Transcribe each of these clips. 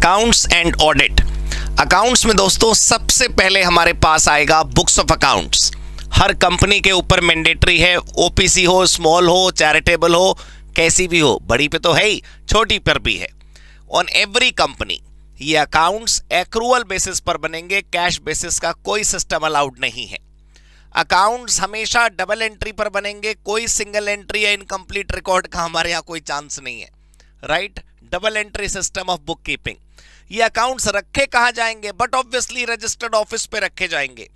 Accounts and audit accounts में दोस्तों सबसे पहले हमारे पास आएगा बुक्स ऑफ अकाउंट्स हर कंपनी के ऊपर मैंडेटरी है ओपीसी हो स्मॉल हो चैरिटेबल हो कैसी भी हो बड़ी पे तो है ही छोटी पर भी है ऑन एवरी कंपनी ये अकाउंट्स एक्रूअल बेसिस पर बनेंगे कैश बेसिस का कोई सिस्टम अलाउड नहीं है अकाउंट्स हमेशा डबल एंट्री पर बनेंगे कोई सिंगल एंट्री या इनकम्प्लीट रिकॉर्ड का हमारे यहाँ कोई चांस नहीं है right double entry system of bookkeeping ये अकाउंट्स रखे कहाँ जाएंगे बट ऑब्वियसली रजिस्टर्ड ऑफिस पे रखे जाएंगे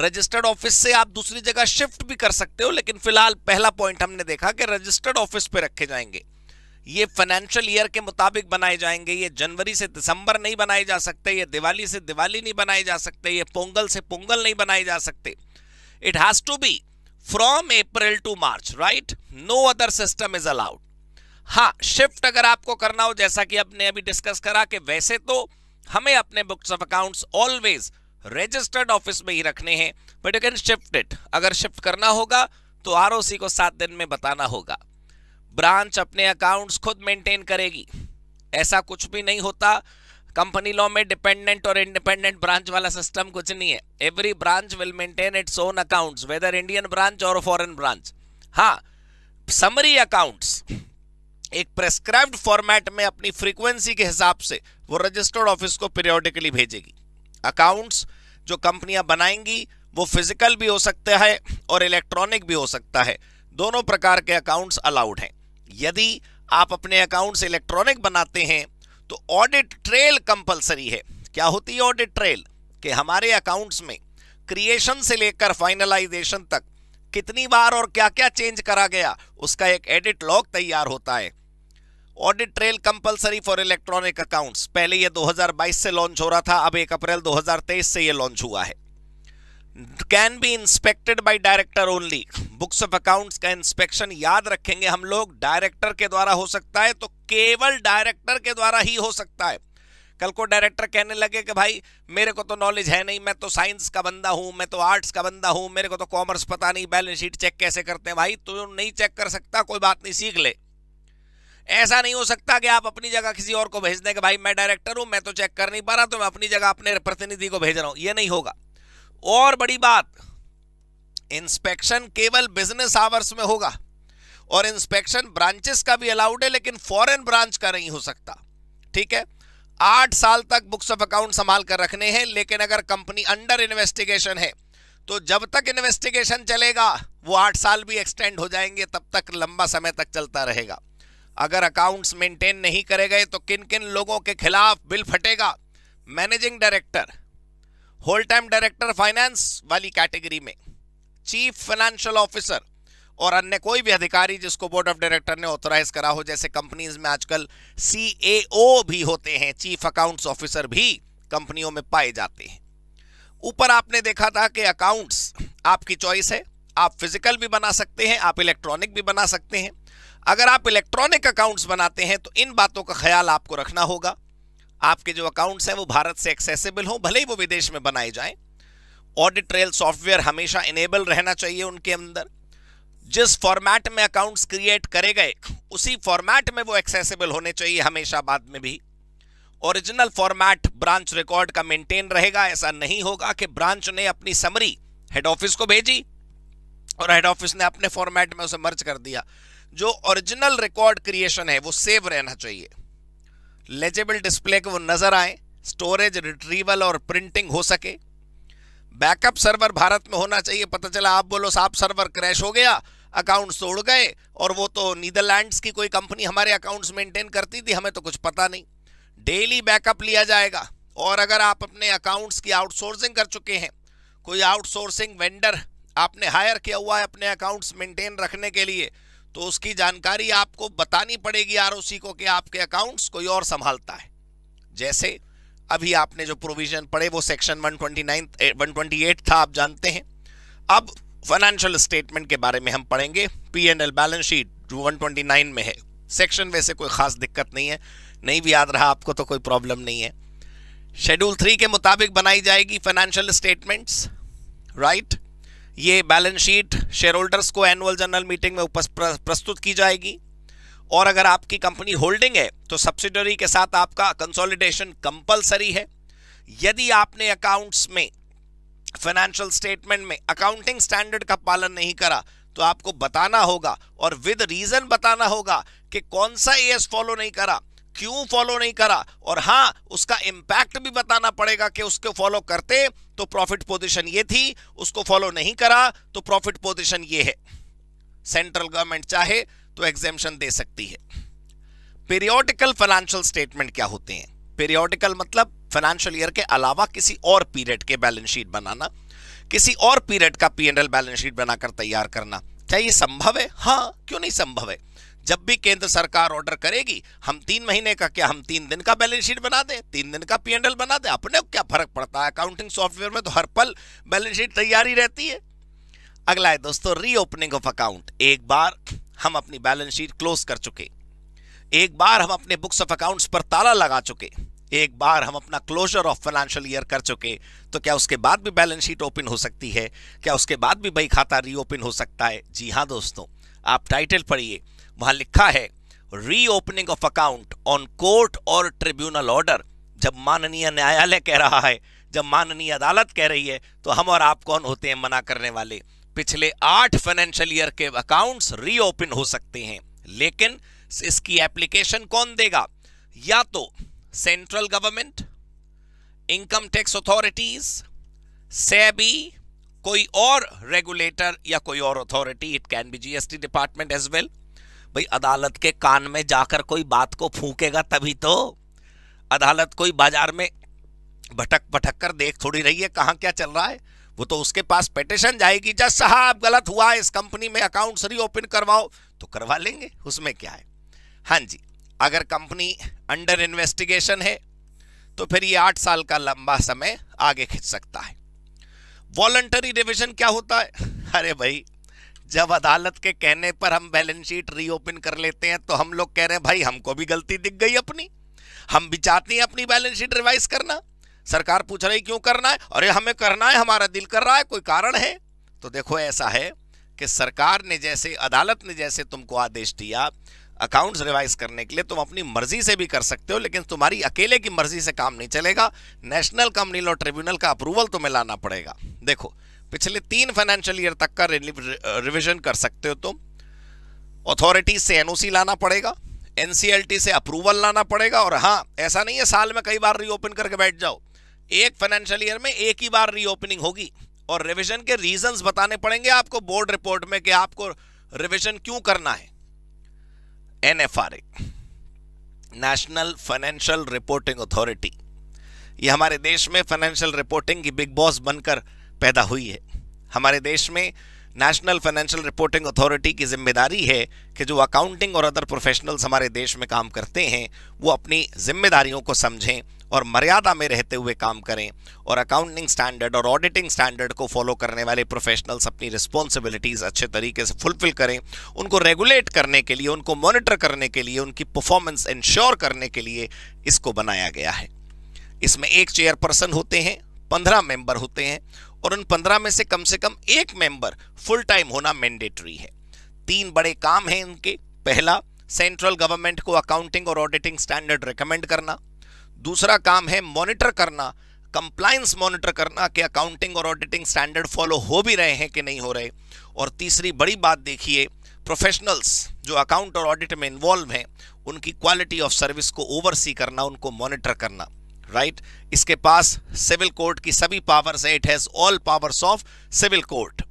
रजिस्टर्ड ऑफिस से आप दूसरी जगह शिफ्ट भी कर सकते हो लेकिन फिलहाल पहला पॉइंट हमने देखा कि रजिस्टर्ड ऑफिस पे रखे जाएंगे ये फाइनेंशियल ईयर के मुताबिक बनाए जाएंगे ये जनवरी से दिसंबर नहीं बनाए जा सकते ये दिवाली से दिवाली नहीं बनाए जा सकते ये पोंगल से पोंगल नहीं बनाए जा सकते it has to be from April to March right no other system is allowed हाँ शिफ्ट अगर आपको करना हो जैसा कि आपने अभी डिस्कस करा कि वैसे तो हमें अपने books of accounts always registered office में ही रखने हैं but you can shift it अगर शिफ्ट करना होगा तो आर को सात दिन में बताना होगा ब्रांच अपने अकाउंट्स खुद मेंटेन करेगी ऐसा कुछ भी नहीं होता कंपनी लॉ में डिपेंडेंट और इंडिपेंडेंट ब्रांच वाला सिस्टम कुछ नहीं है every branch will maintain its own accounts whether Indian branch और फॉरेन ब्रांच हाँ समरी अकाउंट्स एक प्रेस्क्राइब्ड फॉर्मेट में अपनी फ्रीक्वेंसी के हिसाब से वो रजिस्टर्ड ऑफिस को पीरियोडिकली भेजेगी अकाउंट्स जो कंपनियां बनाएंगी वो फिजिकल भी हो सकते हैं और इलेक्ट्रॉनिक भी हो सकता है दोनों प्रकार के अकाउंट्स अलाउड हैं यदि आप अपने अकाउंट्स इलेक्ट्रॉनिक बनाते हैं तो ऑडिट ट्रेल कंपलसरी है क्या होती है ऑडिट ट्रेल कि हमारे अकाउंट्स में क्रिएशन से लेकर फाइनलाइजेशन तक कितनी बार और क्या क्या चेंज करा गया उसका एक एडिट लॉग तैयार होता है audit trail compulsory for electronic accounts पहले ये 2022 से लॉन्च हो रहा था अब 1 अप्रैल 2023 से ये लॉन्च हुआ है can be inspected by director only books of accounts का इंस्पेक्शन याद रखेंगे हम लोग डायरेक्टर के द्वारा हो सकता है तो केवल डायरेक्टर के द्वारा ही हो सकता है कल को डायरेक्टर कहने लगे कि भाई मेरे को तो नॉलेज है नहीं मैं तो साइंस का बंदा हूं मैं तो आर्ट्स का बंदा हूं मेरे को तो कॉमर्स पता नहीं बैलेंस शीट चेक कैसे करते हैं भाई तू नहीं चेक कर सकता कोई बात नहीं सीख ले ऐसा नहीं हो सकता कि आप अपनी जगह किसी और को भेज दें कि भाई मैं डायरेक्टर हूं मैं तो चेक कर नहीं पा रहा तो मैं अपनी जगह अपने प्रतिनिधि को भेज रहा हूं यह नहीं होगा और बड़ी बात इंस्पेक्शन केवल बिजनेस आवर्स में होगा और इंस्पेक्शन ब्रांचेस का भी अलाउड है लेकिन फॉरेन ब्रांच का नहीं हो सकता ठीक है आठ साल तक बुक्स ऑफ अकाउंट संभाल कर रखने हैं लेकिन अगर कंपनी अंडर इन्वेस्टिगेशन है तो जब तक इन्वेस्टिगेशन चलेगा वो आठ साल भी एक्सटेंड हो जाएंगे तब तक लंबा समय तक चलता रहेगा अगर अकाउंट्स मेंटेन नहीं करे गए तो किन किन लोगों के खिलाफ बिल फटेगा managing director whole time director finance वाली कैटेगरी में चीफ फाइनेंशियल ऑफिसर और अन्य कोई भी अधिकारी जिसको बोर्ड ऑफ डायरेक्टर ने ऑथोराइज करा हो जैसे कंपनीज में आजकल सी भी होते हैं चीफ अकाउंट्स ऑफिसर भी कंपनियों में पाए जाते हैं ऊपर आपने देखा था कि अकाउंट्स आपकी चॉइस है आप फिजिकल भी बना सकते हैं आप इलेक्ट्रॉनिक भी बना सकते हैं अगर आप इलेक्ट्रॉनिक अकाउंट्स बनाते हैं तो इन बातों का ख्याल आपको रखना होगा आपके जो अकाउंट्स हैं वो भारत से एक्सेसिबल हों भले ही वो विदेश में बनाए जाएं ऑडिट ट्रेल सॉफ्टवेयर हमेशा इनेबल रहना चाहिए उनके अंदर जिस फॉर्मेट में अकाउंट्स क्रिएट करे गए उसी फॉर्मेट में वो एक्सेसिबल होने चाहिए हमेशा बाद में भी ओरिजिनल फॉर्मेट ब्रांच रिकॉर्ड का मेंटेन रहेगा ऐसा नहीं होगा कि ब्रांच ने अपनी समरी हेड ऑफिस को भेजी और हेड ऑफिस ने अपने फॉर्मेट में उसे मर्ज कर दिया जो ओरिजिनल रिकॉर्ड क्रिएशन है वो सेव रहना चाहिए लेजेबल डिस्प्ले के वो नजर आए स्टोरेज रिट्रीवल और प्रिंटिंग हो सके बैकअप सर्वर भारत में होना चाहिए पता चला आप बोलो साहब सर्वर क्रैश हो गया अकाउंट्स तोड़ गए और वो तो नीदरलैंड्स की कोई कंपनी हमारे अकाउंट्स मेंटेन करती थी हमें तो कुछ पता नहीं डेली बैकअप लिया जाएगा और अगर आप अपने अकाउंट्स की आउटसोर्सिंग कर चुके हैं कोई आउटसोर्सिंग वेंडर आपने हायर किया हुआ है अपने अकाउंट्स मेंटेन रखने के लिए तो उसकी जानकारी आपको बतानी पड़ेगी आरओसी को कि आपके अकाउंट्स कोई और संभालता है जैसे अभी आपने जो प्रोविजन पढ़े वो सेक्शन 129 128 था आप जानते हैं अब फाइनेंशियल स्टेटमेंट के बारे में हम पढ़ेंगे P and L balance sheet जो 129 में है सेक्शन वैसे कोई खास दिक्कत नहीं है नहीं भी याद रहा आपको तो कोई प्रॉब्लम नहीं है शेड्यूल थ्री के मुताबिक बनाई जाएगी फाइनेंशियल स्टेटमेंट्स राइट ये बैलेंस शीट शेयर होल्डर्स को एनुअल जनरल मीटिंग में प्रस्तुत की जाएगी और अगर आपकी कंपनी होल्डिंग है तो सब्सिडरी के साथ आपका कंसोलिडेशन कंपलसरी है यदि आपने अकाउंट्स में फाइनेंशियल स्टेटमेंट में अकाउंटिंग स्टैंडर्ड का पालन नहीं करा तो आपको बताना होगा और विद रीजन बताना होगा कि कौन सा एस फॉलो नहीं करा क्यों फॉलो नहीं करा और हाँ उसका इम्पैक्ट भी बताना पड़ेगा कि उसको फॉलो करते तो प्रॉफिट पोजीशन ये थी उसको फॉलो नहीं करा तो प्रॉफिट पोजीशन ये है सेंट्रल गवर्नमेंट चाहे तो एग्जेम्पन दे सकती है पीरियोडिकल फाइनेंशियल स्टेटमेंट क्या होते हैं पीरियोडिकल मतलब फाइनेंशियल ईयर के अलावा किसी और पीरियड के बैलेंस शीट बनाना किसी और पीरियड का पीएनएल बैलेंस शीट बनाकर तैयार करना क्या ये संभव है हाँ क्यों नहीं संभव है जब भी केंद्र सरकार ऑर्डर करेगी हम तीन महीने का क्या हम तीन दिन का बैलेंस शीट बना दें तीन दिन का पीएनएल बना दें अपने को क्या फर्क पड़ता है अकाउंटिंग सॉफ्टवेयर में तो हर पल बैलेंस शीट तैयारी रहती है अगला है दोस्तों रीओपनिंग ऑफ अकाउंट एक बार हम अपनी बैलेंस शीट क्लोज कर चुके एक बार हम अपने बुक्स ऑफ अकाउंट्स पर ताला लगा चुके एक बार हम अपना क्लोजर ऑफ फाइनेंशियल ईयर कर चुके तो क्या उसके बाद भी बैलेंस शीट ओपन हो सकती है क्या उसके बाद भी बही खाता रीओपन हो सकता है जी हाँ दोस्तों आप टाइटल पढ़िए वहां लिखा है reopening of account on court और ट्रिब्यूनल ऑर्डर जब माननीय न्यायालय कह रहा है जब माननीय अदालत कह रही है तो हम और आप कौन होते हैं मना करने वाले पिछले आठ फाइनेंशियल ईयर के अकाउंट्स रीओपन हो सकते हैं लेकिन इसकी एप्लीकेशन कौन देगा या तो central government income tax authorities SEBI कोई और रेगुलेटर या कोई और authority it can be GST department as well भाई अदालत के कान में जाकर कोई बात को फूकेगा तभी तो अदालत कोई बाजार में भटक भटक कर देख थोड़ी रही है कहाँ क्या चल रहा है वो तो उसके पास पेटिशन जाएगी जज साहब गलत हुआ इस कंपनी में अकाउंट्स रीओपन करवाओ तो करवा लेंगे उसमें क्या है हाँ जी अगर कंपनी अंडर इन्वेस्टिगेशन है तो फिर ये आठ साल का लंबा समय आगे खिंच सकता है वॉलंटरी रिविजन क्या होता है अरे भाई जब अदालत के कहने पर हम बैलेंस शीट रीओपन कर लेते हैं तो हम लोग कह रहे हैं भाई हमको भी गलती दिख गई अपनी हम भी चाहते हैं अपनी बैलेंस शीट रिवाइज करना सरकार पूछ रही क्यों करना है अरे हमें करना है हमारा दिल कर रहा है कोई कारण है तो देखो ऐसा है कि सरकार ने जैसे अदालत ने जैसे तुमको आदेश दिया अकाउंट्स रिवाइज करने के लिए तुम अपनी मर्जी से भी कर सकते हो लेकिन तुम्हारी अकेले की मर्जी से काम नहीं चलेगा नेशनल कंपनी लॉ ट्रिब्यूनल का अप्रूवल तुम्हें लाना पड़ेगा देखो पिछले तीन फाइनेंशियल ईयर तक का रिविजन कर सकते हो तुम तो। से एनओसी लाना पड़ेगा एनसीएलटी से अप्रूवल लाना पड़ेगा और हाँ ऐसा नहीं है साल में कई बार रीओपन करके बैठ जाओ एक फाइनेंशियल ईयर में एक ही बार रीओपनिंग होगी और रिविजन के रीजंस बताने पड़ेंगे आपको बोर्ड रिपोर्ट में कि आपको रिविजन क्यों करना है NFRA national financial reporting authority ये हमारे देश में फाइनेंशियल रिपोर्टिंग की बिग बॉस बनकर पैदा हुई है हमारे देश में नेशनल फाइनेंशियल रिपोर्टिंग अथॉरिटी की जिम्मेदारी है कि जो अकाउंटिंग और अदर प्रोफेशनल्स हमारे देश में काम करते हैं वो अपनी जिम्मेदारियों को समझें और मर्यादा में रहते हुए काम करें और अकाउंटिंग स्टैंडर्ड और ऑडिटिंग स्टैंडर्ड को फॉलो करने वाले प्रोफेशनल्स अपनी रिस्पॉन्सिबिलिटीज़ अच्छे तरीके से फुलफिल करें उनको रेगुलेट करने के लिए उनको मॉनिटर करने के लिए उनकी परफॉर्मेंस इंश्योर करने के लिए इसको बनाया गया है इसमें एक चेयरपर्सन होते हैं पंद्रह मेंबर होते हैं और उन पंद्रह में से कम से कम एक मेंबर फुल टाइम होना मैंडेटरी है तीन बड़े काम हैं इनके पहला सेंट्रल गवर्नमेंट को अकाउंटिंग और ऑडिटिंग स्टैंडर्ड रिकमेंड करना दूसरा काम है मॉनिटर करना कंप्लायंस मॉनिटर करना कि अकाउंटिंग और ऑडिटिंग स्टैंडर्ड फॉलो हो भी रहे हैं कि नहीं हो रहे और तीसरी बड़ी बात देखिए प्रोफेशनल्स जो अकाउंट और ऑडिट में इन्वॉल्व हैं उनकी क्वालिटी ऑफ सर्विस को ओवरसी करना उनको मॉनिटर करना राइट इसके पास सिविल कोर्ट की सभी पावर्स है it has all powers of civil court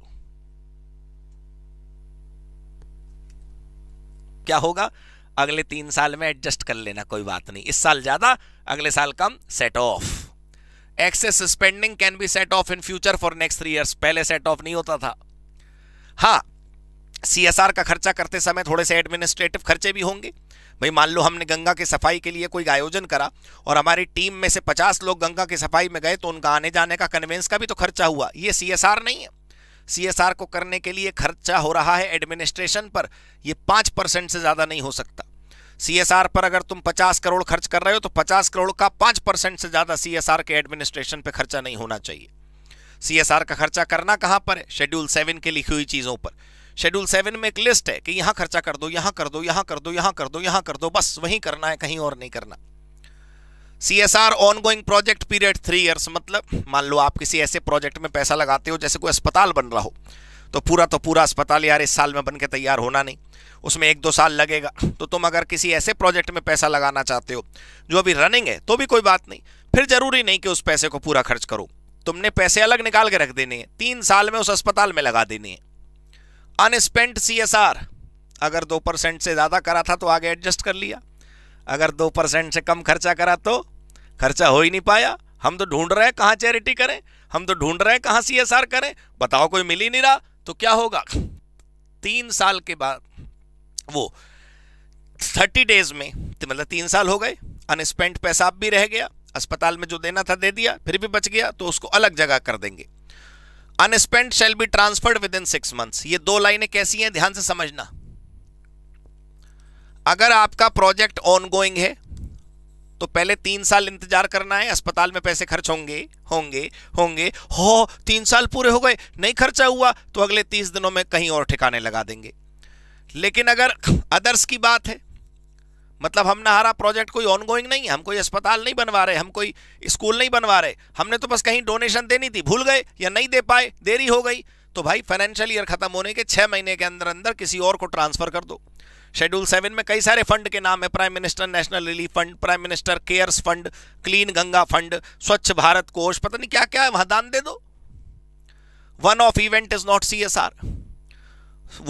क्या होगा अगले तीन साल में एडजस्ट कर लेना कोई बात नहीं इस साल ज्यादा अगले साल कम set off excess spending can be set off in future for next three years पहले सेट ऑफ नहीं होता था हा सीएसआर का खर्चा करते समय थोड़े से एडमिनिस्ट्रेटिव खर्चे भी होंगे भाई मान लो हमने गंगा की सफाई के लिए कोई आयोजन करा और हमारी टीम में से पचास लोग गंगा की सफाई में गए तो उनका आने जाने का कन्वेंस का भी तो खर्चा हुआ ये सी नहीं है सी को करने के लिए खर्चा हो रहा है एडमिनिस्ट्रेशन पर ये पाँच परसेंट से ज़्यादा नहीं हो सकता सी पर अगर तुम 50 करोड़ खर्च कर रहे हो तो 50 करोड़ का 5 परसेंट से ज़्यादा सी के एडमिनिस्ट्रेशन पे खर्चा नहीं होना चाहिए सी का खर्चा करना कहाँ पर है शेड्यूल सेवन के लिखी हुई चीज़ों पर शेड्यूल सेवन में एक लिस्ट है कि यहाँ खर्चा कर दो यहाँ कर दो यहाँ कर दो यहाँ कर दो यहाँ कर दो बस वहीं करना है कहीं और नहीं करना C S R ongoing project period three years मतलब मान लो आप किसी ऐसे प्रोजेक्ट में पैसा लगाते हो जैसे कोई अस्पताल बन रहा हो तो पूरा तो पूरा अस्पताल यार इस साल में बन के तैयार होना नहीं उसमें एक दो साल लगेगा तो तुम अगर किसी ऐसे प्रोजेक्ट में पैसा लगाना चाहते हो जो अभी रनिंग है तो भी कोई बात नहीं फिर जरूरी नहीं कि उस पैसे को पूरा खर्च करो तुमने पैसे अलग निकाल के रख देने हैं तीन साल में उस अस्पताल में लगा देने हैं अनस्पेंट आर अगर दो परसेंट से ज़्यादा करा था तो आगे एडजस्ट कर लिया अगर दो परसेंट से कम खर्चा करा तो खर्चा हो ही नहीं पाया हम तो ढूंढ रहे हैं कहाँ चैरिटी करें हम तो ढूंढ रहे हैं कहाँ सी करें बताओ कोई मिल ही नहीं रहा तो क्या होगा तीन साल के बाद वो थर्टी डेज में तो मतलब तीन साल हो गए अनस्पेंट पैसा भी रह गया अस्पताल में जो देना था दे दिया फिर भी बच गया तो उसको अलग जगह कर देंगे unspent shall be transferred within six months ये दो लाइनें कैसी हैं ध्यान से समझना अगर आपका प्रोजेक्ट ऑनगोइंग है तो पहले तीन साल इंतजार करना है अस्पताल में पैसे खर्च होंगे होंगे होंगे हो तीन साल पूरे हो गए नहीं खर्चा हुआ तो अगले तीस दिनों में कहीं और ठिकाने लगा देंगे लेकिन अगर अदर्स की बात है मतलब हमने हारा प्रोजेक्ट कोई ऑनगोइंग नहीं है हम कोई अस्पताल नहीं बनवा रहे हम कोई स्कूल नहीं बनवा रहे हमने तो बस कहीं डोनेशन देनी थी भूल गए या नहीं दे पाए देरी हो गई तो भाई फाइनेंशियल ईयर खत्म होने के छः महीने के अंदर अंदर किसी और को ट्रांसफर कर दो शेड्यूल सेवन में कई सारे फंड के नाम है prime minister national relief fund prime minister cares fund clean Ganga fund Swachh Bharat कोष पता नहीं क्या क्या है वहां दान दे दो one off event is not C S R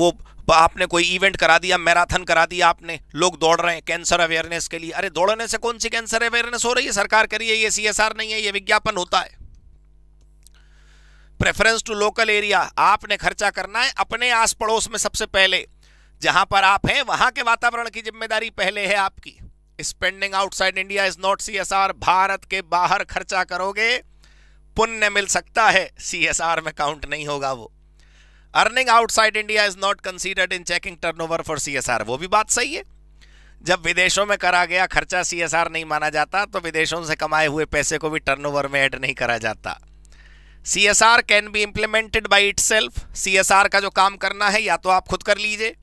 वो आपने कोई इवेंट करा दिया मैराथन करा दिया आपने लोग दौड़ रहे हैं कैंसर अवेयरनेस के लिए अरे दौड़ने से कौन सी कैंसर अवेयरनेस हो रही है सरकार करिए ये सीएसआर नहीं है ये विज्ञापन होता है प्रेफरेंस टू लोकल एरिया आपने खर्चा करना है अपने आस पड़ोस में सबसे पहले जहां पर आप हैं वहां के वातावरण की जिम्मेदारी पहले है आपकी spending outside India is not R Bharat के बाहर खर्चा करोगे पुण्य मिल सकता है सीएसआर में काउंट नहीं होगा वो earning outside India is not considered in checking turnover for CSR वो भी बात सही है जब विदेशों में करा गया खर्चा सीएसआर नहीं माना जाता तो विदेशों से कमाए हुए पैसे को भी टर्नओवर में ऐड नहीं करा जाता CSR can be implemented by S CSR का जो काम करना है या तो आप खुद कर लीजिए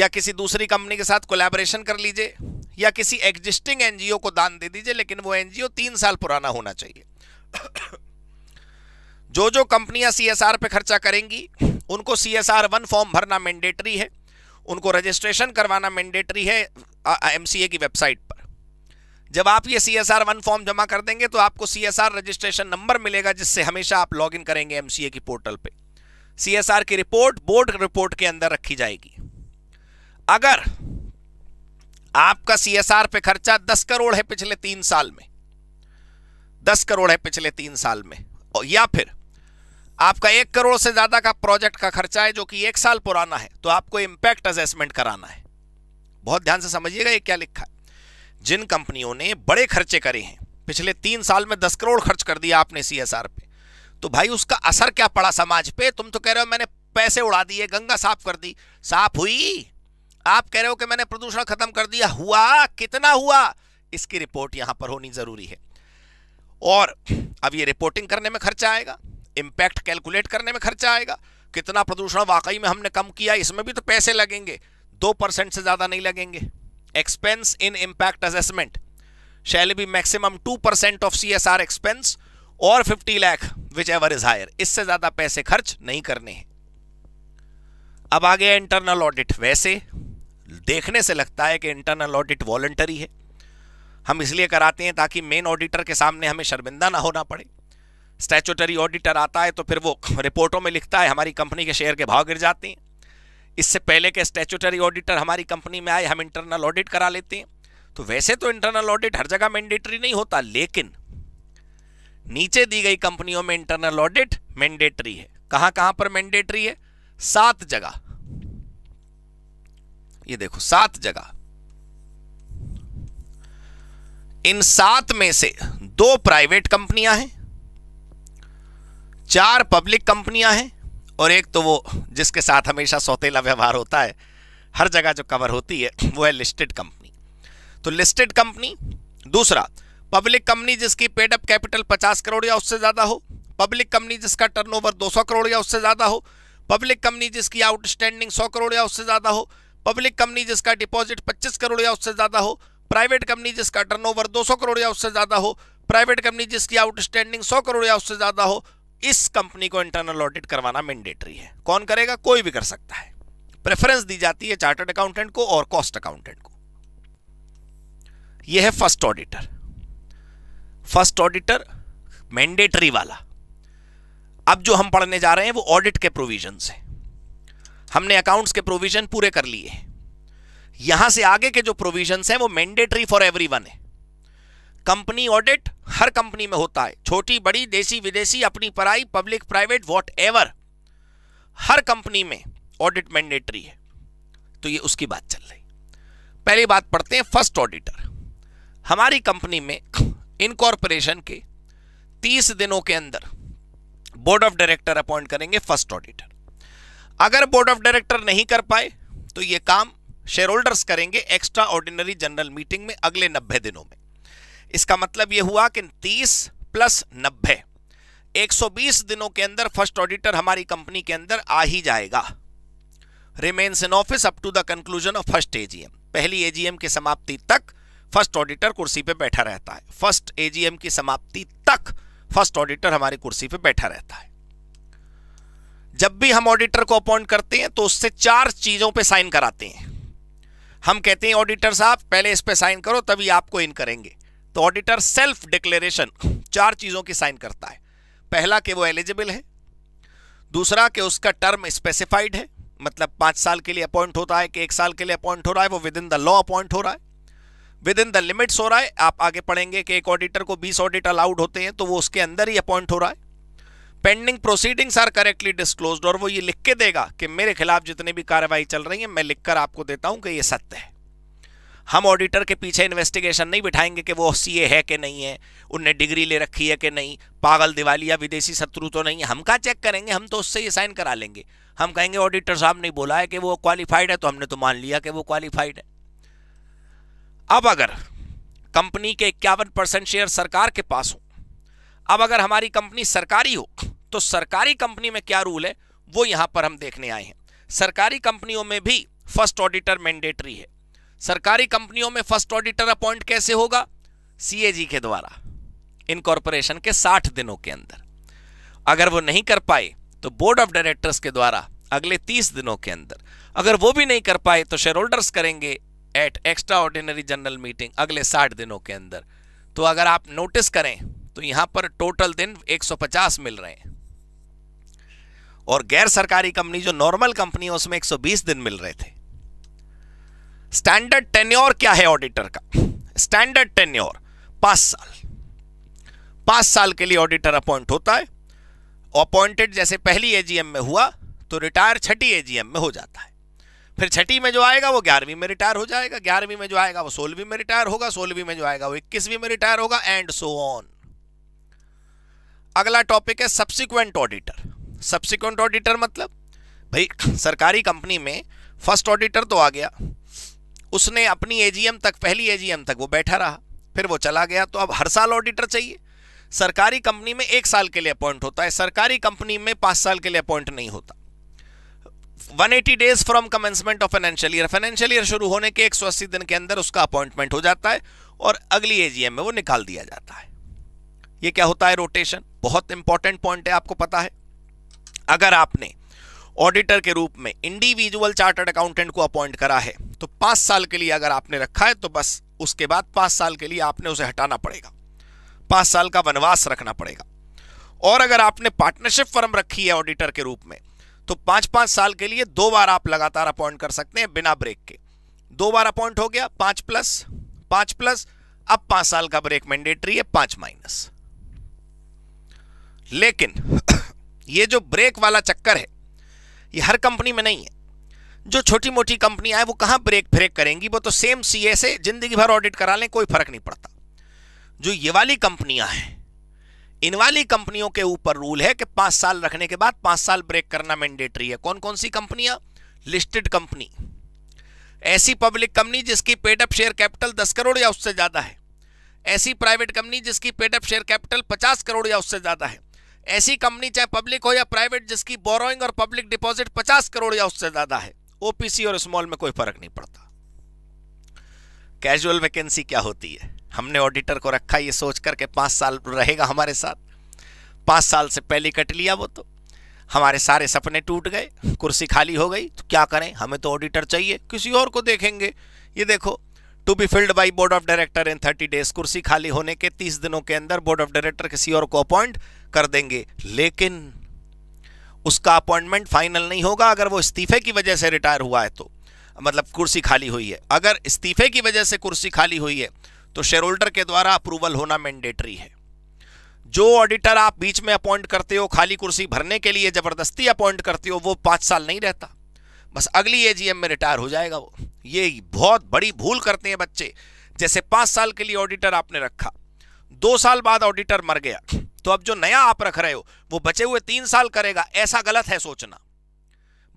या किसी दूसरी कंपनी के साथ कोलैबोरेशन कर लीजिए या किसी एग्जिस्टिंग एनजीओ को दान दे दीजिए लेकिन वो एनजीओ तीन साल पुराना होना चाहिए जो जो कंपनियां सीएसआर पे खर्चा करेंगी उनको C S R one form भरना मैंडेटरी है उनको रजिस्ट्रेशन करवाना मैंडेटरी है एम की वेबसाइट पर जब आप ये C S R one form जमा कर देंगे तो आपको C S R registration number मिलेगा जिससे हमेशा आप लॉग इन करेंगे एम की पोर्टल पर सी एस आर की रिपोर्ट बोर्ड रिपोर्ट के अंदर रखी जाएगी अगर आपका सी एस आर पे खर्चा दस करोड़ है पिछले तीन साल में दस करोड़ है पिछले तीन साल में या फिर आपका एक करोड़ से ज्यादा का प्रोजेक्ट का खर्चा है जो कि एक साल पुराना है तो आपको इंपैक्ट असेसमेंट कराना है बहुत ध्यान से समझिएगा ये क्या लिखा है जिन कंपनियों ने बड़े खर्चे करे हैं पिछले तीन साल में दस करोड़ खर्च कर दिया आपने सी पे तो भाई उसका असर क्या पड़ा समाज पे तुम तो कह रहे हो मैंने पैसे उड़ा दिए गंगा साफ कर दी साफ हुई आप कह रहे हो कि मैंने प्रदूषण खत्म कर दिया हुआ कितना हुआ इसकी रिपोर्ट यहां पर होनी जरूरी है और अब ये रिपोर्टिंग करने में खर्चा आएगा इम्पैक्ट कैलकुलेट करने में खर्चा आएगा कितना प्रदूषण वाकई में हमने कम किया इसमें भी तो पैसे लगेंगे दो परसेंट से ज़्यादा नहीं लगेंगे expense in impact assessment shall be maximum two percent of C S R expense और fifty lakh whichever is higher इससे ज़्यादा पैसे खर्च नहीं करने हैं अब आ गया इंटरनल ऑडिट वैसे देखने से लगता है कि इंटरनल ऑडिट वॉलेंटरी है हम इसलिए कराते हैं ताकि मेन ऑडिटर के सामने हमें शर्मिंदा ना होना पड़े स्टैचुटरी ऑडिटर आता है तो फिर वो रिपोर्टों में लिखता है हमारी कंपनी के शेयर के भाव गिर जाते हैं इससे पहले के स्टैचुटरी ऑडिटर हमारी कंपनी में आए हम इंटरनल ऑडिट करा लेते हैं तो वैसे तो इंटरनल ऑडिट हर जगह मैंडेटरी नहीं होता लेकिन नीचे दी गई कंपनियों में इंटरनल ऑडिट मैंडेटरी है कहां कहां पर मैंडेटरी है सात जगह ये देखो सात जगह इन सात में से दो प्राइवेट कंपनियां हैं चार पब्लिक कंपनियां हैं और एक तो वो जिसके साथ हमेशा सौतेला व्यवहार होता है हर जगह जो कवर होती है वो है लिस्टेड कंपनी तो लिस्टेड कंपनी दूसरा पब्लिक कंपनी जिसकी पेड अप कैपिटल 50 करोड़ या उससे ज़्यादा हो पब्लिक कंपनी जिसका टर्नओवर 200 करोड़ या उससे ज़्यादा हो पब्लिक कंपनी जिसकी आउटस्टैंडिंग 100 करोड़ या उससे ज़्यादा हो पब्लिक कंपनी जिसका डिपॉजिट 25 करोड़ या उससे ज़्यादा हो प्राइवेट कंपनी जिसका टर्नओवर 200 करोड़ या उससे ज़्यादा हो प्राइवेट कंपनी जिसकी आउटस्टैंडिंग 100 करोड़ या उससे ज़्यादा हो इस कंपनी को इंटरनल ऑडिट करवाना मैंडेटरी है कौन करेगा कोई भी कर सकता है प्रेफरेंस दी जाती है चार्टर्ड अकाउंटेंट को और कॉस्ट अकाउंटेंट को यह है first auditor first auditor mandatory वाला अब जो हम पढ़ने जा रहे हैं वो ऑडिट के प्रोविजन है हमने अकाउंट्स के प्रोविजन पूरे कर लिए यहां से आगे के जो प्रोविजन हैं वो मैंडेटरी फॉर एवरी वन है कंपनी ऑडिट हर कंपनी में होता है छोटी बड़ी देसी विदेशी अपनी पराई पब्लिक प्राइवेट वॉट एवर हर कंपनी में ऑडिट मैंडेटरी है तो ये उसकी बात चल रही पहली बात पढ़ते हैं फर्स्ट ऑडिटर हमारी कंपनी में इनकॉर्पोरेशन के तीस दिनों के अंदर बोर्ड ऑफ डायरेक्टर अपॉइंट करेंगे फर्स्ट ऑडिटर अगर बोर्ड ऑफ डायरेक्टर नहीं कर पाए तो ये काम शेयर होल्डर्स करेंगे एक्स्ट्रा ऑर्डिनरी जनरल मीटिंग में अगले नब्बे दिनों में इसका मतलब यह हुआ कि 30 प्लस 90 120 दिनों के अंदर फर्स्ट ऑडिटर हमारी कंपनी के अंदर आ ही जाएगा remains in office up to the conclusion of first AGM पहली एजीएम की समाप्ति तक फर्स्ट ऑडिटर कुर्सी पे बैठा रहता है फर्स्ट एजीएम की समाप्ति तक फर्स्ट ऑडिटर हमारी कुर्सी पे बैठा रहता है जब भी हम ऑडिटर को अपॉइंट करते हैं तो उससे चार चीजों पे साइन कराते हैं हम कहते हैं ऑडिटर साहब पहले इस पे साइन करो तभी आपको इन करेंगे तो ऑडिटर सेल्फ डिक्लेरेशन चार चीज़ों की साइन करता है पहला कि वो एलिजिबल है दूसरा कि उसका टर्म स्पेसिफाइड है मतलब पांच साल के लिए अपॉइंट होता है कि एक साल के लिए अपॉइंट हो रहा है वो within the law appoint हो रहा है विद इन द लिमिट्स हो रहा है आप आगे पढ़ेंगे कि एक ऑडिटर को 20 ऑडिट अलाउड होते हैं तो वो उसके अंदर ही अपॉइंट हो रहा है pending proceedings are correctly disclose और वो ये लिख के देगा कि मेरे खिलाफ जितने भी कार्रवाई चल रही है मैं लिखकर आपको देता हूं कि ये सत्य है हम ऑडिटर के पीछे इन्वेस्टिगेशन नहीं बिठाएंगे कि वो सी है कि नहीं है उनने डिग्री ले रखी है कि नहीं पागल दिवाली या विदेशी शत्रु तो नहीं हम का चेक करेंगे हम तो उससे ही साइन करा लेंगे हम कहेंगे ऑडिटर साहब ने बोला है कि वो क्वालिफाइड है तो हमने तो मान लिया कि वो क्वालिफाइड है अब अगर कंपनी के इक्यावन परसेंट शेयर सरकार के पास हो अब अगर हमारी कंपनी सरकारी हो तो सरकारी कंपनी में क्या रूल है वो यहां पर हम देखने आए हैं सरकारी कंपनियों में भी फर्स्ट ऑडिटर मैंडेटरी है सरकारी कंपनियों में फर्स्ट ऑडिटर अपॉइंट कैसे होगा सीएजी के द्वारा इनकॉर्पोरेशन के 60 दिनों के अंदर अगर वो नहीं कर पाए तो बोर्ड ऑफ डायरेक्टर्स के द्वारा अगले 30 दिनों के अंदर अगर वो भी नहीं कर पाए तो शेयर होल्डर्स करेंगे at extraordinary general meeting अगले 60 दिनों के अंदर तो अगर आप नोटिस करें तो यहां पर टोटल दिन 150 मिल रहे हैं और गैर सरकारी कंपनी जो नॉर्मल कंपनी है उसमें 120 दिन मिल रहे थे स्टैंडर्ड टेन्योर क्या है ऑडिटर का स्टैंडर्ड टेन्योर पांच साल पांच साल के लिए ऑडिटर अपॉइंट होता है अपॉइंटेड जैसे पहली एजीएम में हुआ तो रिटायर छठी एजीएम में हो जाता है फिर छठी में जो आएगा वो ग्यारहवीं में रिटायर हो जाएगा ग्यारहवीं में जो आएगा वो सोलहवीं में रिटायर होगा सोलहवीं में जो आएगा वो इक्कीसवीं में रिटायर होगा एंड सो ऑन अगला टॉपिक है सब्सिक्वेंट ऑडिटर सब्सिक्वेंट ऑडिटर मतलब भाई सरकारी कंपनी में फर्स्ट ऑडिटर तो आ गया उसने अपनी एजीएम तक पहली एजीएम तक वो बैठा रहा फिर वो चला गया तो अब हर साल ऑडिटर चाहिए सरकारी कंपनी में एक साल के लिए अपॉइंट होता है सरकारी कंपनी में पांच साल के लिए अपॉइंट नहीं होता 180 days from commencement of financial year financial year शुरू होने के 180 दिन के अंदर उसका अपॉइंटमेंट हो जाता है और अगली एजीएम में वो निकाल दिया जाता है ये क्या होता है रोटेशन बहुत इंपॉर्टेंट पॉइंट है आपको पता है अगर आपने ऑडिटर के रूप में इंडिविजुअल चार्टर्ड अकाउंटेंट को अपॉइंट करा है तो पांच साल के लिए अगर आपने रखा है तो बस उसके बाद पांच साल के लिए आपने उसे हटाना पड़ेगा पांच साल का वनवास रखना पड़ेगा और अगर आपने पार्टनरशिप फर्म रखी है ऑडिटर के रूप में तो पांच पांच साल के लिए दो बार आप लगातार अपॉइंट कर सकते हैं बिना ब्रेक के दो बार अपॉइंट हो गया पांच प्लस पांच प्लस अब पांच साल का ब्रेक मैंडेटरी है पांच माइनस लेकिन ये जो ब्रेक वाला चक्कर है ये हर कंपनी में नहीं है जो छोटी मोटी कंपनियां हैं वो कहाँ ब्रेक फ्रेक करेंगी वो तो सेम सी से जिंदगी भर ऑडिट करा लें कोई फर्क नहीं पड़ता जो ये वाली कंपनियां हैं इन वाली कंपनियों के ऊपर रूल है कि पांच साल रखने के बाद पांच साल ब्रेक करना मैंडेटरी है कौन कौन सी कंपनियां लिस्टेड कंपनी ऐसी पब्लिक कंपनी जिसकी पेडअप शेयर कैपिटल दस करोड़ या उससे ज़्यादा है ऐसी प्राइवेट कंपनी जिसकी पेडअप शेयर कैपिटल पचास करोड़ या उससे ज़्यादा है ऐसी कंपनी चाहे पब्लिक हो या प्राइवेट जिसकी बोरोइंग और पब्लिक डिपॉजिट पचास करोड़ या उससे ज्यादा है ओपीसी और स्मॉल में कोई फर्क नहीं पड़ता कैजुअल वैकेंसी क्या होती है हमने ऑडिटर को रखा ये सोच करके पांच साल रहेगा हमारे साथ पांच साल से पहले कट लिया वो तो हमारे सारे सपने टूट गए कुर्सी खाली हो गई तो क्या करें हमें तो ऑडिटर चाहिए किसी और को देखेंगे ये देखो to be filled by board of director in thirty days कुर्सी खाली होने के तीस दिनों के अंदर बोर्ड ऑफ डायरेक्टर किसी और को अपॉइंट कर देंगे लेकिन उसका अपॉइंटमेंट फाइनल नहीं होगा अगर वो इस्तीफे की वजह से रिटायर हुआ है तो मतलब कुर्सी खाली हुई है अगर इस्तीफे की वजह से कुर्सी खाली हुई है तो शेयर होल्डर के द्वारा अप्रूवल होना मैंडेटरी है जो ऑडिटर आप बीच में अपॉइंट करते हो खाली कुर्सी भरने के लिए जबरदस्ती अपॉइंट करते हो वो पांच साल नहीं रहता बस अगली एजीएम में रिटायर हो जाएगा वो ये बहुत बड़ी भूल करते हैं बच्चे जैसे पांच साल के लिए ऑडिटर आपने रखा दो साल बाद ऑडिटर मर गया तो अब जो नया आप रख रहे हो वो बचे हुए तीन साल करेगा ऐसा गलत है सोचना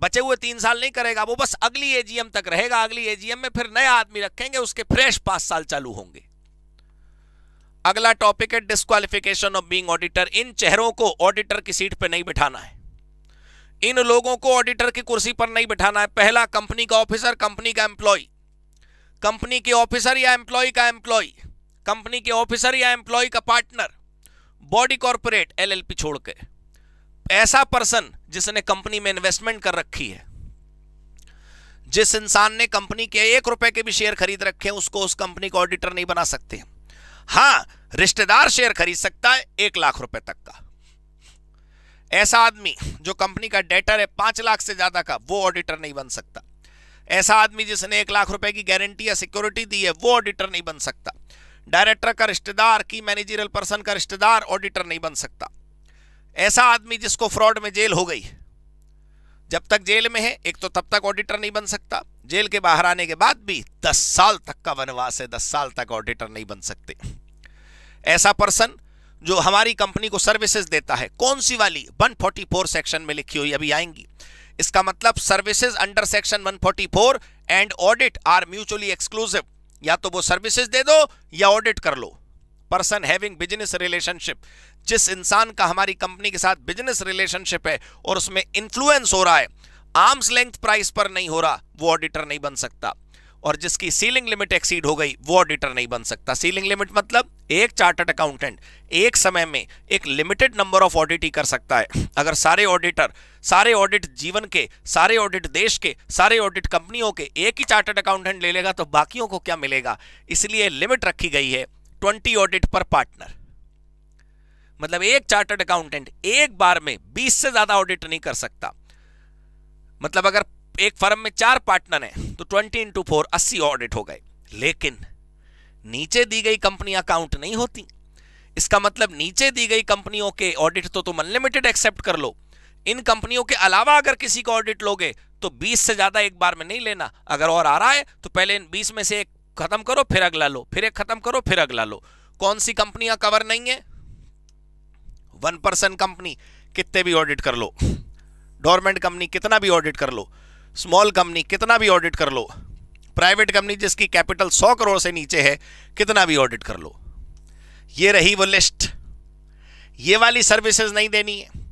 बचे हुए तीन साल नहीं करेगा वो बस अगली एजीएम तक रहेगा अगली एजीएम में फिर नया आदमी रखेंगे उसके फ्रेश पांच साल चालू होंगे अगला टॉपिक है डिस्कालिफिकेशन ऑफ बींग ऑडिटर इन चेहरों को ऑडिटर की सीट पर नहीं बिठाना है इन लोगों को ऑडिटर की कुर्सी पर नहीं बैठाना है पहला कंपनी का ऑफिसर कंपनी का एम्प्लॉय कंपनी के ऑफिसर या एम्प्लॉय का एम्प्लॉय कंपनी के ऑफिसर या एम्प्लॉय का पार्टनर बॉडी कॉरपोरेट एलएलपी छोड़ के ऐसा पर्सन जिसने कंपनी में इन्वेस्टमेंट कर रखी है जिस इंसान ने कंपनी के एक रुपए के भी शेयर खरीद रखे हैं उसको उस कंपनी का ऑडिटर नहीं बना सकते हां रिश्तेदार शेयर खरीद सकता है एक लाख रुपए तक का ऐसा आदमी जो कंपनी का डेटर है पांच लाख से ज्यादा का वो ऑडिटर नहीं बन सकता ऐसा आदमी जिसने एक लाख रुपए की गारंटी या सिक्योरिटी दी है वो ऑडिटर नहीं बन सकता डायरेक्टर का रिश्तेदार की मैनेजरियल पर्सन का रिश्तेदार ऑडिटर नहीं बन सकता ऐसा आदमी जिसको फ्रॉड में जेल हो गई जब तक जेल में है एक तो तब तक ऑडिटर नहीं बन सकता जेल के बाहर आने के बाद भी दस साल तक का वनवास है दस साल तक ऑडिटर नहीं बन सकते ऐसा पर्सन जो हमारी कंपनी को सर्विसेज देता है कौन सी वाली 144 सेक्शन में लिखी हुई अभी आएंगी इसका मतलब services under section 144 and audit are mutually exclusive या तो वो सर्विसेज दे दो या ऑडिट कर लो पर्सन हैविंग बिजनेस रिलेशनशिप जिस इंसान का हमारी कंपनी के साथ बिजनेस रिलेशनशिप है और उसमें इंफ्लुएंस हो रहा है आर्म्स लेंथ प्राइस पर नहीं हो रहा वो ऑडिटर नहीं बन सकता और जिसकी सीलिंग लिमिट एक्सीड हो गई वो ऑडिटर नहीं बन सकता सीलिंग लिमिट मतलब एक चार्टर्ड अकाउंटेंट एक समय में एक लिमिटेड नंबर ऑफ ऑडिट ही कर सकता है अगर सारे ऑडिटर सारे ऑडिट जीवन के सारे ऑडिट देश के सारे ऑडिट कंपनियों के एक ही चार्टर्ड अकाउंटेंट ले लेगा तो बाकियों को क्या मिलेगा इसलिए लिमिट रखी गई है ट्वेंटी ऑडिट पर पार्टनर मतलब एक चार्टर्ड अकाउंटेंट एक बार में बीस से ज्यादा ऑडिट नहीं कर सकता मतलब अगर एक फर्म में चार पार्टनर हैं तो ट्वेंटी इंटू फोर अस्सी ऑडिट हो गए लेकिन नीचे दी गई कंपनियां काउंट नहीं होती इसका मतलब नीचे दी गई कंपनियों के ऑडिट तो तुम अनलिमिटेड एक्सेप्ट कर लो इन कंपनियों के अलावा अगर किसी का ऑडिट लोगे तो 20 से ज्यादा एक बार में नहीं लेना अगर और आ रहा है तो पहले इन 20 में से एक खत्म करो फिर अगला लो फिर एक खत्म करो फिर अगला लो कौन सी कंपनियां कवर नहीं है वन परसेंट कंपनी कितने भी ऑडिट कर लो डॉर्मेंट कंपनी कितना भी ऑडिट कर लो स्मॉल कंपनी कितना भी ऑडिट कर लो प्राइवेट कंपनी जिसकी कैपिटल 100 करोड़ से नीचे है कितना भी ऑडिट कर लो ये रही वो लिस्ट ये वाली सर्विसेज नहीं देनी है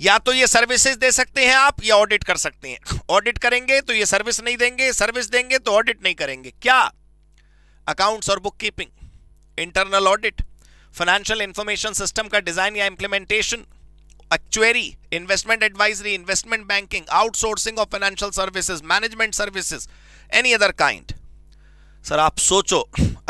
या तो ये सर्विसेज दे सकते हैं आप या ऑडिट कर सकते हैं ऑडिट करेंगे तो ये सर्विस नहीं देंगे सर्विस देंगे तो ऑडिट नहीं करेंगे क्या अकाउंट्स और book keeping internal audit financial information system का डिजाइन या implementation actuary, investment advisory, investment banking, outsourcing of financial services, management services, any other kind. Sir आप सोचो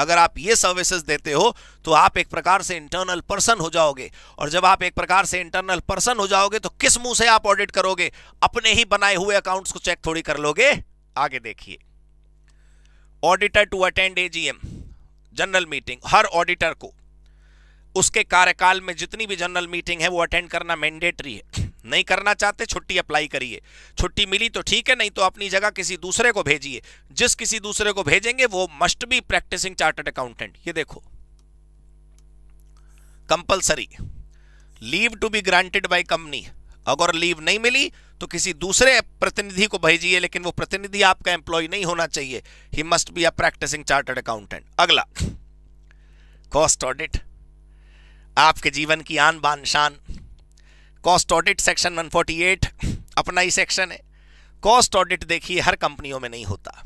अगर आप ये सर्विसेज देते हो तो आप एक प्रकार से इंटरनल पर्सन हो जाओगे और जब आप एक प्रकार से इंटरनल पर्सन हो जाओगे तो किस मुंह से आप ऑडिट करोगे अपने ही बनाए हुए अकाउंट्स को चेक थोड़ी कर लोगे आगे देखिए auditor to attend AGM general meeting हर ऑडिटर को उसके कार्यकाल में जितनी भी जनरल मीटिंग है वो अटेंड करना मैंडेटरी है नहीं करना चाहते छुट्टी अप्लाई करिए छुट्टी मिली तो ठीक है नहीं तो अपनी जगह किसी दूसरे को भेजिए जिस किसी दूसरे को भेजेंगे वो must be practising chartered accountant ये देखो compulsory leave to be granted by company अगर लीव नहीं मिली तो किसी दूसरे प्रतिनिधि को भेजिए लेकिन वो प्रतिनिधि आपका एम्प्लॉय नहीं होना चाहिए he must be a practising chartered accountant अगला कॉस्ट ऑडिट आपके जीवन की आन बान शान कॉस्ट ऑडिट सेक्शन 148 अपना ही सेक्शन है कॉस्ट ऑडिट देखिए हर कंपनियों में नहीं होता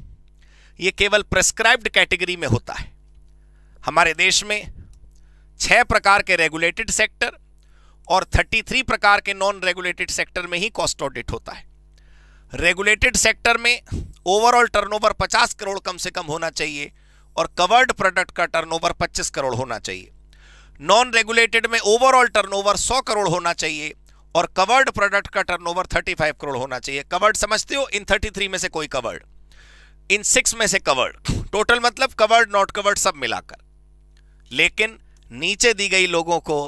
ये केवल प्रेस्क्राइब्ड कैटेगरी में होता है हमारे देश में छह प्रकार के रेगुलेटेड सेक्टर और 33 प्रकार के नॉन रेगुलेटेड सेक्टर में ही कॉस्ट ऑडिट होता है रेगुलेटेड सेक्टर में ओवरऑल टर्नओवर 50 करोड़ कम से कम होना चाहिए और कवर्ड प्रोडक्ट का टर्नओवर 25 करोड़ होना चाहिए नॉन रेगुलेटेड में ओवरऑल टर्नओवर 100 करोड़ होना चाहिए और कवर्ड प्रोडक्ट का टर्नओवर 35 करोड़ होना चाहिए कवर्ड समझते हो इन 33 में से कोई कवर्ड इन सिक्स में से कवर्ड टोटल मतलब कवर्ड नॉट कवर्ड सब मिलाकर लेकिन नीचे दी गई लोगों को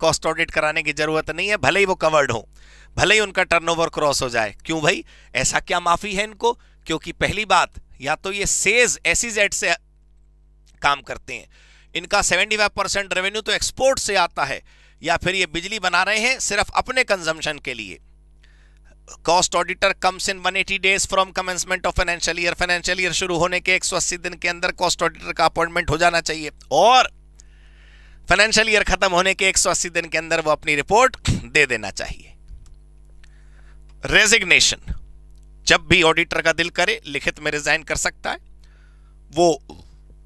कॉस्ट ऑडिट कराने की जरूरत नहीं है भले ही वो कवर्ड हो भले ही उनका टर्नओवर क्रॉस हो जाए क्यों भाई ऐसा क्या माफी है इनको क्योंकि पहली बात या तो ये सेज एसीजेड e से काम करते हैं इनका 75 परसेंट रेवेन्यू तो एक्सपोर्ट से आता है या फिर ये बिजली बना रहे हैं सिर्फ अपने कंजम्पशन के लिए cost auditor comes in 180 days from commencement of financial year financial year शुरू होने के 180 दिन के अंदर कॉस्ट ऑडिटर का अपॉइंटमेंट हो जाना चाहिए और फाइनेंशियल ईयर खत्म होने के 180 दिन के अंदर वो अपनी रिपोर्ट दे देना चाहिए रेजिग्नेशन जब भी ऑडिटर का दिल करे लिखित में रिजाइन कर सकता है वो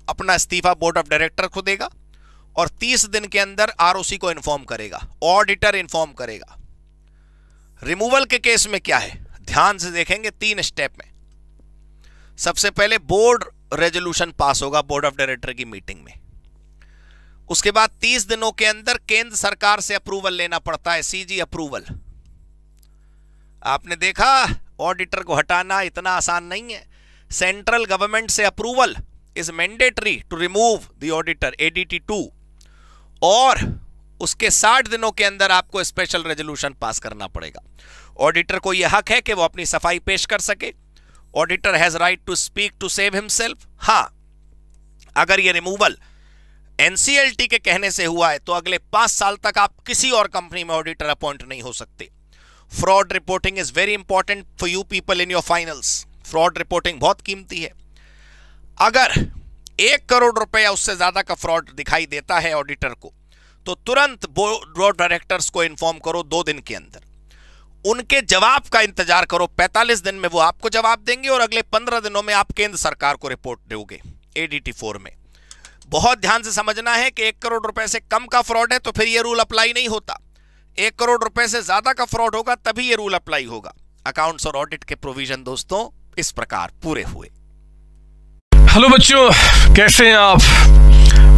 अपना इस्तीफा बोर्ड ऑफ डायरेक्टर को देगा और 30 दिन के अंदर आरओसी को इन्फॉर्म करेगा ऑडिटर इन्फॉर्म करेगा रिमूवल के केस में क्या है ध्यान से देखेंगे तीन स्टेप में सबसे पहले बोर्ड रेजोल्यूशन पास होगा बोर्ड ऑफ डायरेक्टर की मीटिंग में उसके बाद 30 दिनों के अंदर केंद्र सरकार से अप्रूवल लेना पड़ता है सीजी अप्रूवल आपने देखा ऑडिटर को हटाना इतना आसान नहीं है सेंट्रल गवर्नमेंट से approval is mandatory to remove the auditor ADT two और उसके 60 दिनों के अंदर आपको स्पेशल रेजोल्यूशन पास करना पड़ेगा ऑडिटर को यह हक है कि वो अपनी सफाई पेश कर सके auditor has right to speak to save himself हां अगर ये रिमूवल एनसीएलटी के कहने से हुआ है तो अगले पांच साल तक आप किसी और कंपनी में ऑडिटर अपॉइंट नहीं हो सकते fraud reporting is very important for you people in your finals fraud reporting बहुत कीमती है अगर एक करोड़ रुपए या उससे ज्यादा का फ्रॉड दिखाई देता है ऑडिटर को तो तुरंत बोर्ड ऑफ डायरेक्टर्स को इन्फॉर्म करो दो दिन के अंदर उनके जवाब का इंतजार करो 45 दिन में वो आपको जवाब देंगे और अगले 15 दिनों में आप केंद्र सरकार को रिपोर्ट दोगे एडीटी फोर में बहुत ध्यान से समझना है कि एक करोड़ रुपए से कम का फ्रॉड है तो फिर ये रूल अप्लाई नहीं होता एक करोड़ रुपए से ज्यादा का फ्रॉड होगा तभी यह रूल अप्लाई होगा अकाउंट्स और ऑडिट के प्रोविजन दोस्तों इस प्रकार पूरे हुए हेलो बच्चों कैसे हैं आप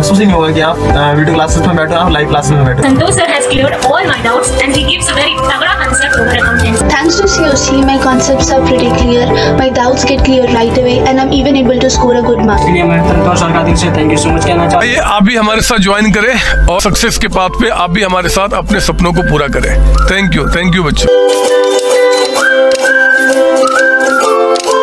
महसूस ही नहीं होगा कि आप वीडियो क्लासेस में बैठे आप लाइव क्लासेस में बैठे Santosh sir has clear all my doubts and he gives a very तगड़ा आंसर टू मेरे complaints thanks to COC my concepts are pretty clear my doubts get clear right away and I am even able to score a good marks इसलिए मैं संतोष sir का दिल से thank you so much कहना चाहता हूं आप भी हमारे साथ ज्वाइन करें और सक्सेस के पाथ पे आप भी हमारे साथ अपने सपनों को पूरा करें थैंक यू थैंक यू बच्चों